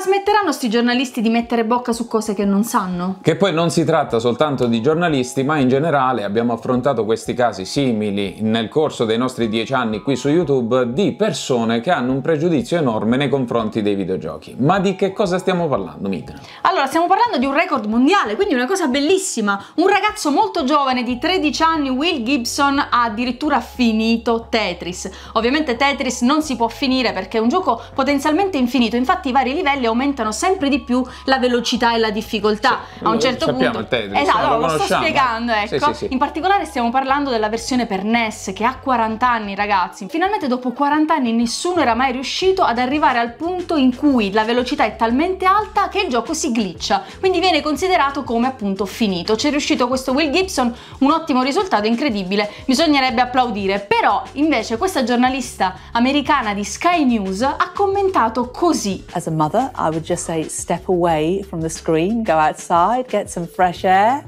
la smetteranno sti giornalisti di mettere bocca su cose che non sanno? Che poi non si tratta soltanto di giornalisti, ma in generale abbiamo affrontato questi casi simili nel corso dei nostri dieci anni qui su YouTube di persone che hanno un pregiudizio enorme nei confronti dei videogiochi. Ma di che cosa stiamo parlando, Mitra? Allora, stiamo parlando di un record mondiale, quindi una cosa bellissima. Un ragazzo molto giovane di 13 anni, Will Gibson, ha addirittura finito Tetris. Ovviamente Tetris non si può finire perché è un gioco potenzialmente infinito, infatti i vari livelli aumentano sempre di più la velocità e la difficoltà. Sì, a un certo punto punto... Tetris, esatto, no, lo, lo sto spiegando, ecco. Sì, sì, In particolare stiamo parlando della versione per NES che ha 40 anni, ragazzi. Finalmente dopo 40 anni nessuno era mai riuscito ad arrivare al punto in cui la velocità è talmente alta che il gioco si glitcha, quindi viene considerato come appunto finito. C'è riuscito questo Will Gibson, un ottimo risultato, incredibile, bisognerebbe applaudire. Però invece questa giornalista americana di Sky News ha commentato così. As a mother, i would just say step away from the screen, go outside, get some fresh air.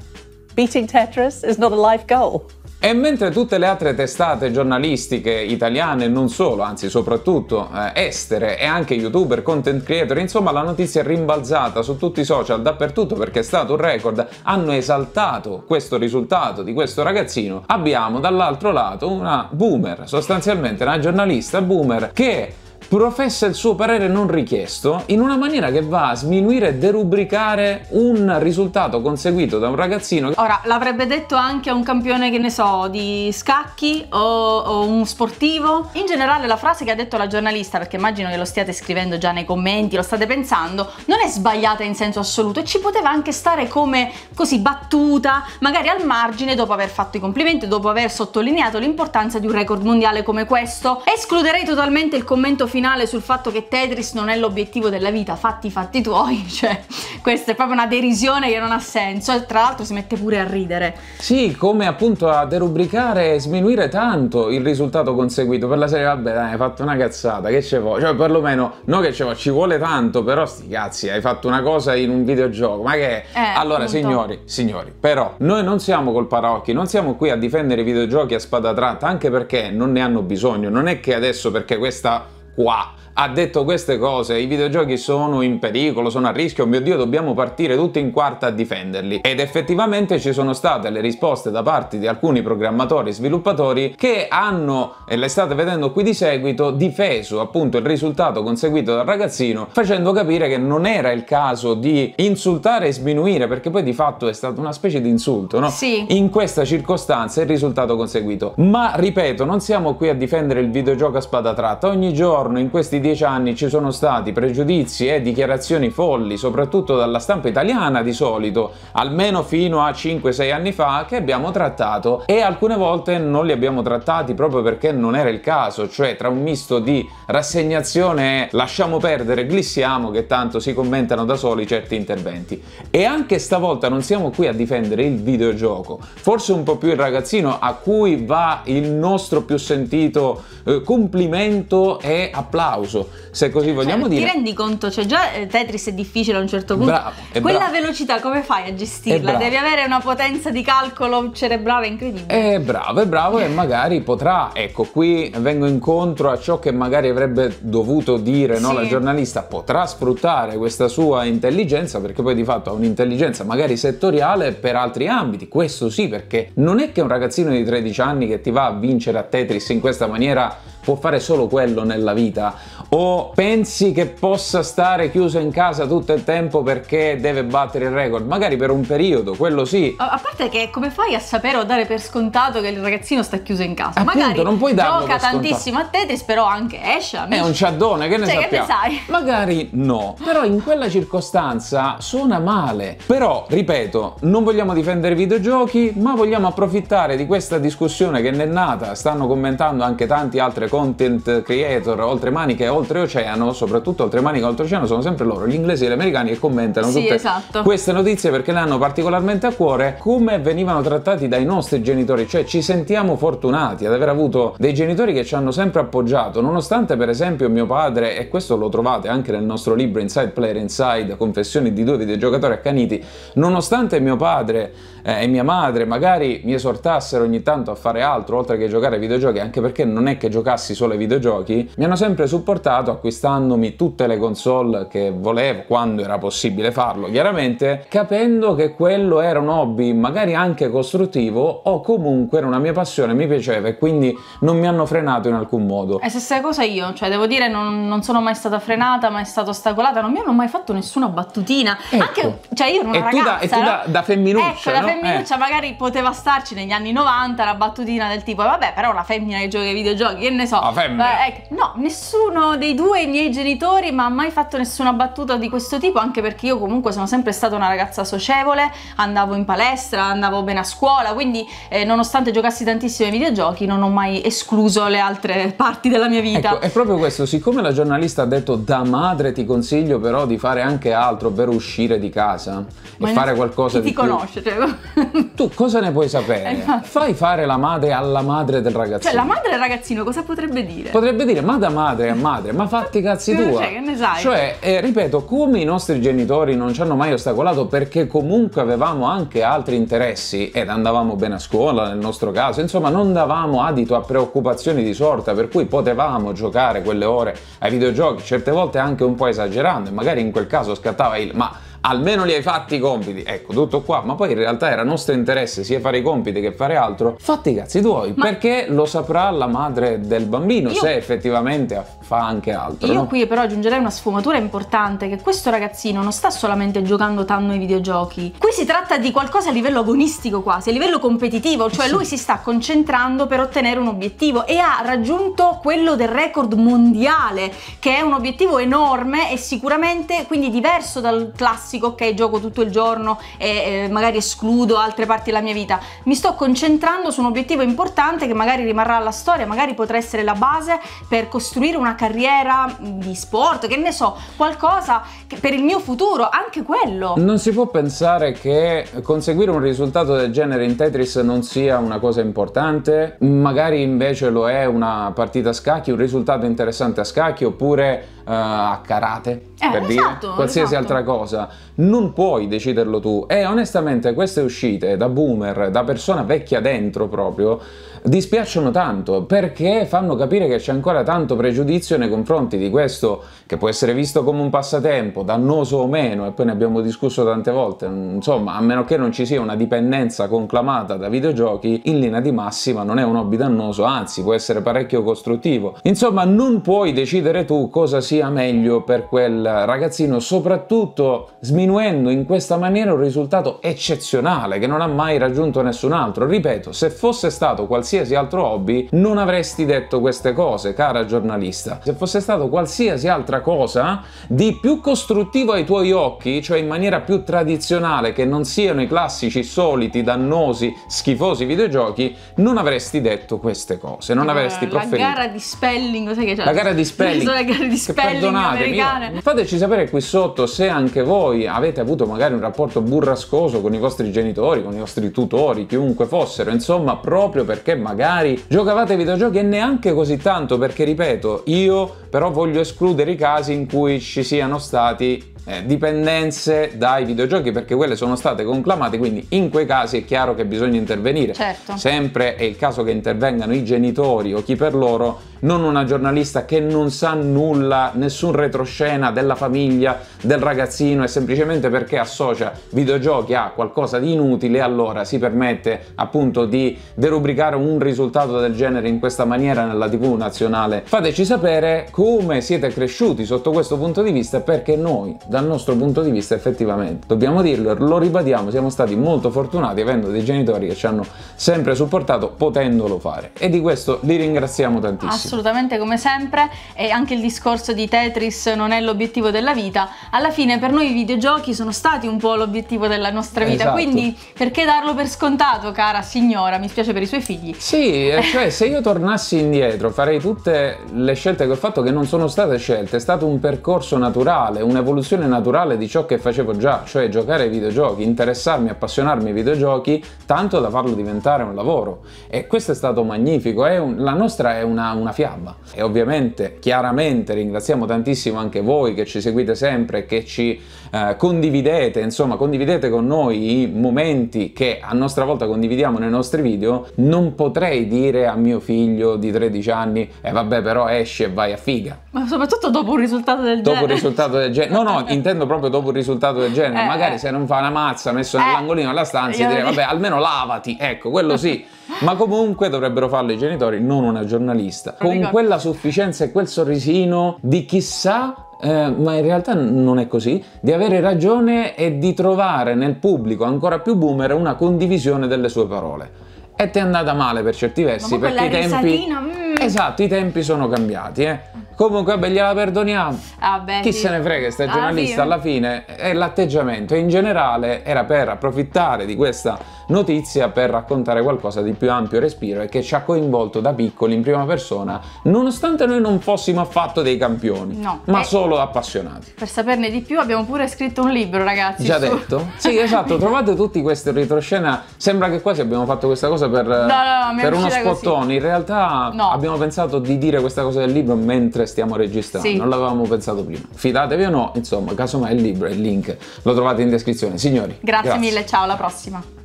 Beating Tetris is not a life goal. E mentre tutte le altre testate giornalistiche italiane, non solo, anzi soprattutto eh, estere e anche youtuber, content creator, insomma la notizia è rimbalzata su tutti i social dappertutto perché è stato un record, hanno esaltato questo risultato di questo ragazzino, abbiamo dall'altro lato una boomer, sostanzialmente una giornalista boomer che professa il suo parere non richiesto in una maniera che va a sminuire e derubricare un risultato conseguito da un ragazzino. Ora, l'avrebbe detto anche a un campione, che ne so, di scacchi o, o un sportivo. In generale la frase che ha detto la giornalista, perché immagino che lo stiate scrivendo già nei commenti, lo state pensando, non è sbagliata in senso assoluto e ci poteva anche stare come così battuta, magari al margine dopo aver fatto i complimenti, dopo aver sottolineato l'importanza di un record mondiale come questo. Escluderei totalmente il commento finale finale sul fatto che Tetris non è l'obiettivo della vita, fatti i fatti tuoi, cioè questa è proprio una derisione che non ha senso e tra l'altro si mette pure a ridere. Sì, come appunto a derubricare e sminuire tanto il risultato conseguito per la serie, vabbè dai, hai fatto una cazzata, che ce vuoi? Cioè perlomeno, no che ce vuoi, ci vuole tanto, però sti cazzi, hai fatto una cosa in un videogioco, ma che... Eh, allora appunto. signori, signori, però noi non siamo col paraocchi, non siamo qui a difendere i videogiochi a spada tratta, anche perché non ne hanno bisogno, non è che adesso perché questa 哇！ha detto queste cose, i videogiochi sono in pericolo, sono a rischio, mio dio dobbiamo partire tutti in quarta a difenderli. Ed effettivamente ci sono state le risposte da parte di alcuni programmatori e sviluppatori che hanno, e le state vedendo qui di seguito, difeso appunto il risultato conseguito dal ragazzino facendo capire che non era il caso di insultare e sminuire perché poi di fatto è stato una specie di insulto, no? Sì. In questa circostanza il risultato conseguito. Ma ripeto, non siamo qui a difendere il videogioco a spada tratta, ogni giorno in questi dieci anni ci sono stati pregiudizi e dichiarazioni folli, soprattutto dalla stampa italiana di solito, almeno fino a 5-6 anni fa, che abbiamo trattato e alcune volte non li abbiamo trattati proprio perché non era il caso, cioè tra un misto di rassegnazione e lasciamo perdere, glissiamo, che tanto si commentano da soli certi interventi. E anche stavolta non siamo qui a difendere il videogioco, forse un po' più il ragazzino a cui va il nostro più sentito eh, complimento e applauso pauso. Se così cioè, vogliamo cioè, dire. Ti rendi conto, cioè già eh, Tetris è difficile a un certo punto. Bravo, Quella bravo. velocità come fai a gestirla? Devi avere una potenza di calcolo cerebrale incredibile. È bravo, è bravo e magari potrà, ecco qui vengo incontro a ciò che magari avrebbe dovuto dire sì. no, la giornalista, potrà sfruttare questa sua intelligenza perché poi di fatto ha un'intelligenza magari settoriale per altri ambiti, questo sì perché non è che un ragazzino di 13 anni che ti va a vincere a Tetris in questa maniera può fare solo quello nella vita o pensi che possa stare chiuso in casa tutto il tempo perché deve battere il record, magari per un periodo, quello sì. A parte che come fai a sapere o dare per scontato che il ragazzino sta chiuso in casa? Appunto, magari non puoi darlo gioca tantissimo a Tetris, però anche esce. Amici. È un ciaddone, che ne cioè, sappiamo? Che ne sai? Magari no, però in quella circostanza suona male. Però, ripeto, non vogliamo difendere i videogiochi, ma vogliamo approfittare di questa discussione che ne è nata, stanno commentando anche tanti altri content creator oltre maniche e oltre oceano, soprattutto oltre maniche e oltre oceano, sono sempre loro, gli inglesi e gli americani, che commentano sì, tutte esatto. queste notizie perché le hanno particolarmente a cuore come venivano trattati dai nostri genitori, cioè ci sentiamo fortunati ad aver avuto dei genitori che ci hanno sempre appoggiato, nonostante per esempio mio padre, e questo lo trovate anche nel nostro libro Inside Player Inside, Confessioni di due videogiocatori accaniti, nonostante mio padre eh, e mia madre magari mi esortassero ogni tanto a fare altro oltre che giocare ai videogiochi, anche perché non è che giocassero dedicarsi solo ai videogiochi, mi hanno sempre supportato acquistandomi tutte le console che volevo, quando era possibile farlo, chiaramente, capendo che quello era un hobby, magari anche costruttivo, o comunque era una mia passione, mi piaceva e quindi non mi hanno frenato in alcun modo. E stessa cosa io, cioè devo dire non, non sono mai stata frenata, mai stata ostacolata, non mi hanno mai fatto nessuna battutina. Ecco. Anche, cioè io ero una e tu da, no? da, femminuccia, Ecco, no? la femminuccia eh. magari poteva starci negli anni 90 la battutina del tipo, eh, vabbè però la femmina che gioca ai videogiochi, che ne so. Ah, femmina. Eh, ecco. no, nessuno dei due miei genitori mi ha mai fatto nessuna battuta di questo tipo, anche perché io comunque sono sempre stata una ragazza socievole, andavo in palestra, andavo bene a scuola, quindi eh, nonostante giocassi tantissimo ai videogiochi non ho mai escluso le altre parti della mia vita. Ecco, è proprio questo, siccome la giornalista ha detto da madre ti consiglio però di fare anche altro, ovvero uscire di casa Ma e fare qualcosa chi di ti più. conosce? Cioè... tu cosa ne puoi sapere? Eh, Fai fare la madre alla madre del ragazzino. Cioè la madre del ragazzino cosa potrebbe potrebbe dire? Potrebbe dire, ma da madre a madre, ma fatti i cazzi cioè, tua. Cioè, che ne sai? Cioè, eh, ripeto, come i nostri genitori non ci hanno mai ostacolato perché comunque avevamo anche altri interessi ed andavamo bene a scuola nel nostro caso, insomma non davamo adito a preoccupazioni di sorta per cui potevamo giocare quelle ore ai videogiochi, certe volte anche un po' esagerando e magari in quel caso scattava il ma almeno li hai fatti i compiti. Ecco, tutto qua. Ma poi in realtà era nostro interesse sia fare i compiti che fare altro. Fatti i cazzi tuoi, Ma... perché lo saprà la madre del bambino Io... se effettivamente fa anche altro. Io no? qui però aggiungerei una sfumatura importante che questo ragazzino non sta solamente giocando tanto ai videogiochi. Qui si tratta di qualcosa a livello agonistico quasi, a livello competitivo, cioè lui si sta concentrando per ottenere un obiettivo e ha raggiunto quello del record mondiale, che è un obiettivo enorme e sicuramente quindi diverso dal classico classico, ok gioco tutto il giorno e eh, magari escludo altre parti della mia vita, mi sto concentrando su un obiettivo importante che magari rimarrà alla storia, magari potrà essere la base per costruire una carriera mm, di sport, che ne so, qualcosa per il mio futuro, anche quello. Non si può pensare che conseguire un risultato del genere in Tetris non sia una cosa importante, magari invece lo è una partita a scacchi, un risultato interessante a scacchi oppure uh, a karate, eh, per esatto, dire, qualsiasi esatto. altra cosa non puoi deciderlo tu. E onestamente queste uscite da boomer, da persona vecchia dentro proprio, dispiacciono tanto perché fanno capire che c'è ancora tanto pregiudizio nei confronti di questo che può essere visto come un passatempo, dannoso o meno, e poi ne abbiamo discusso tante volte, insomma, a meno che non ci sia una dipendenza conclamata da videogiochi, in linea di massima non è un hobby dannoso, anzi può essere parecchio costruttivo. Insomma, non puoi decidere tu cosa sia meglio per quel ragazzino, soprattutto sminuendo in questa maniera un risultato eccezionale che non ha mai raggiunto nessun altro. Ripeto, se fosse stato qualsiasi qualsiasi altro hobby non avresti detto queste cose, cara giornalista. Se fosse stato qualsiasi altra cosa di più costruttivo ai tuoi occhi, cioè in maniera più tradizionale, che non siano i classici soliti, dannosi, schifosi videogiochi, non avresti detto queste cose, non avresti profferito. La gara di spelling, sai che c'è? La gara di spelling. Le gare di spelling americane. fateci sapere qui sotto se anche voi avete avuto magari un rapporto burrascoso con i vostri genitori, con i vostri tutori, chiunque fossero, insomma, proprio perché magari giocavate ai videogiochi e neanche così tanto perché ripeto, io però voglio escludere i casi in cui ci siano stati eh, dipendenze dai videogiochi perché quelle sono state conclamate, quindi in quei casi è chiaro che bisogna intervenire. Certo. Sempre è il caso che intervengano i genitori o chi per loro, non una giornalista che non sa nulla, nessun retroscena della famiglia, del ragazzino, è semplicemente perché associa videogiochi a qualcosa di inutile e allora si permette appunto di derubricare un risultato del genere in questa maniera nella TV nazionale. Fateci sapere come siete cresciuti sotto questo punto di vista perché noi da dal nostro punto di vista effettivamente, dobbiamo dirlo, lo ribadiamo, siamo stati molto fortunati avendo dei genitori che ci hanno sempre supportato potendolo fare e di questo li ringraziamo tantissimo. Assolutamente come sempre e anche il discorso di Tetris non è l'obiettivo della vita, alla fine per noi i videogiochi sono stati un po' l'obiettivo della nostra vita, esatto. quindi perché darlo per scontato cara signora, mi spiace per i suoi figli. Sì, cioè se io tornassi indietro farei tutte le scelte che ho fatto che non sono state scelte, è stato un percorso naturale, un'evoluzione evoluzione naturale di ciò che facevo già, cioè giocare ai videogiochi, interessarmi, appassionarmi ai videogiochi, tanto da farlo diventare un lavoro. E questo è stato magnifico, è un, la nostra è una, una fiaba. E ovviamente, chiaramente, ringraziamo tantissimo anche voi che ci seguite sempre, che ci eh, condividete, insomma, condividete con noi i momenti che a nostra volta condividiamo nei nostri video. Non potrei dire a mio figlio di 13 anni, e eh, vabbè però esci e vai a figa. Ma soprattutto dopo un risultato del genere. Dopo un risultato del genere. No, no, intendo proprio dopo un risultato del genere. Eh, Magari eh. se non fa una mazza messo eh. nell'angolino della stanza, direi vabbè, almeno lavati, ecco, quello sì. Ma comunque dovrebbero farlo i genitori, non una giornalista. Con quella sufficienza e quel sorrisino di chissà eh, ma in realtà non è così, di avere ragione e di trovare nel pubblico ancora più boomer una condivisione delle sue parole. E ti è andata male per certi versi, perché i tempi... mm. Esatto, i tempi sono cambiati, eh. Comunque, beh, gliela perdoniamo. Ah, beh, Chi sì. se ne frega, sta giornalista alla fine è l'atteggiamento. In generale era per approfittare di questa notizia per raccontare qualcosa di più ampio respiro e che ci ha coinvolto da piccoli in prima persona, nonostante noi non fossimo affatto dei campioni, no. ma eh, solo appassionati. Per saperne di più abbiamo pure scritto un libro, ragazzi. Già su. detto? Sì, esatto, trovate tutti questi retroscena. Sembra che quasi abbiamo fatto questa cosa per, no, no, per uno spottone. Così. In realtà abbiamo pensato di dire questa cosa del libro mentre stiamo registrando, sì. non l'avevamo pensato prima. Fidatevi o no, insomma, casomai il libro e il link lo trovate in descrizione. Signori. Grazie, grazie. mille, ciao, alla prossima.